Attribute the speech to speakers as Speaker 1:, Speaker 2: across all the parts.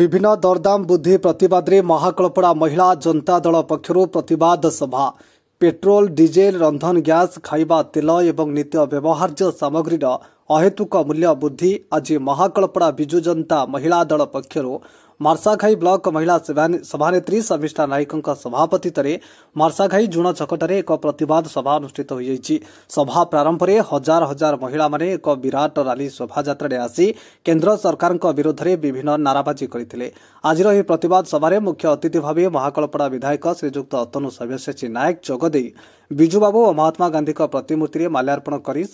Speaker 1: বিভিন্ন দরদাম বুদ্ধি প্রতিবাদী মহাকলপড়া মহিলা জনতা দল পক্ষের প্রতিবাদ সভা পেট্রোল ডিজেল রন্ধন গ্যাস খাইবা তিল এবং নিত্য ব্যবহার্য সামগ্রীর अहेतुक मूल्य बुद्धि आज महाकालपडा विज् जनता महिला दल पक्ष मार्साघाइ ब्लक महिला सभाी सविष्ठा नायक सभापतित्व मर्साघाइ जुन छकठे एक प्रत सभा अनुष्ठित हुम्भले हजार हजार महिला विराट राली शोभा आस केन्द्र सरकारको विरोधले विभिन्न नाराबाजी गरि आज सभा सभाम मुख्य अतिथि अतिथिभे महाकालपडा विधायक श्रीजुक्त अतनु सब्यसेची नायक जोदि विजुबाबु महात्मा गान्धीको प्रतिमूर्ति माल्यारपण गरि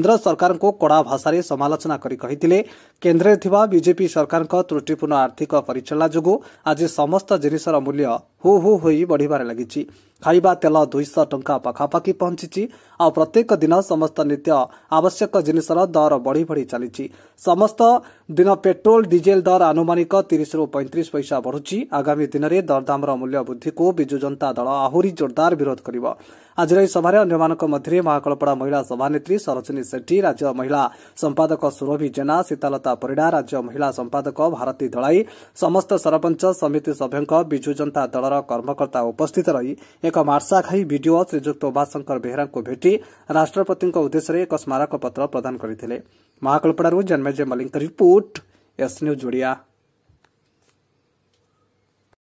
Speaker 1: केन्द्र सरकारको कडा भाषाले समालोचना करी कहितिले केन्द्रले थिबा बीजेपी सरकारको त्रुटिपूर्ण आर्थिक परिचालना जुगु आज समस्त जेनेसर मूल्य हो हो होई बढिबार लागिछि ଖାଇବା ତେଲ ଦୁଇଶହ ଟଙ୍କା ପାଖାପାଖି ପହଞ୍ଚିଛି ଆଉ ପ୍ରତ୍ୟେକ ଦିନ ସମସ୍ତ ନିତ୍ୟ ଆବଶ୍ୟକ ଜିନିଷର ଦର ବଢ଼ି ବଢ଼ି ଚାଲିଛି ସମସ୍ତ ଦିନ ପେଟ୍ରୋଲ ଡିଜେଲ ଦର ଆନୁମାନିକ ତିରିଶରୁ ପଇଁତିରିଶ ପଇସା ବଢ଼ୁଛି ଆଗାମୀ ଦିନରେ ଦରଦାମର ମୂଲ୍ୟ ବୃଦ୍ଧିକୁ ବିଜୁ ଜନତା ଦଳ ଆହୁରି ଜୋରଦାର ବିରୋଧ କରିବ ଆଜିର ଏହି ସଭାରେ ଅନ୍ୟମାନଙ୍କ ମଧ୍ୟରେ ମହାକଳପଡ଼ା ମହିଳା ସଭାନେତ୍ରୀ ସରୋଜିନୀ ସେଠୀ ରାଜ୍ୟ ମହିଳା ସମ୍ପାଦକ ସୁରଭି ଜେନା ସୀତାଲତା ପରିଡ଼ା ରାଜ୍ୟ ମହିଳା ସମ୍ପାଦକ ଭାରତୀ ଦଳାଇ ସମସ୍ତ ସରପଞ୍ଚ ସମିତି ସଭ୍ୟଙ୍କ ବିଜୁ ଜନତା ଦଳର କର୍ମକର୍ତ୍ତା ଉପସ୍ଥିତ ରହି एक मार्सा खाई विडिओ श्रीजुक्त उभाशंकर बेहरा को भेट राष्ट्रपति उद्देश्य एक स्मारक पत्र प्रदान करते Mahakalapada Janmejay Mallik report S news Odia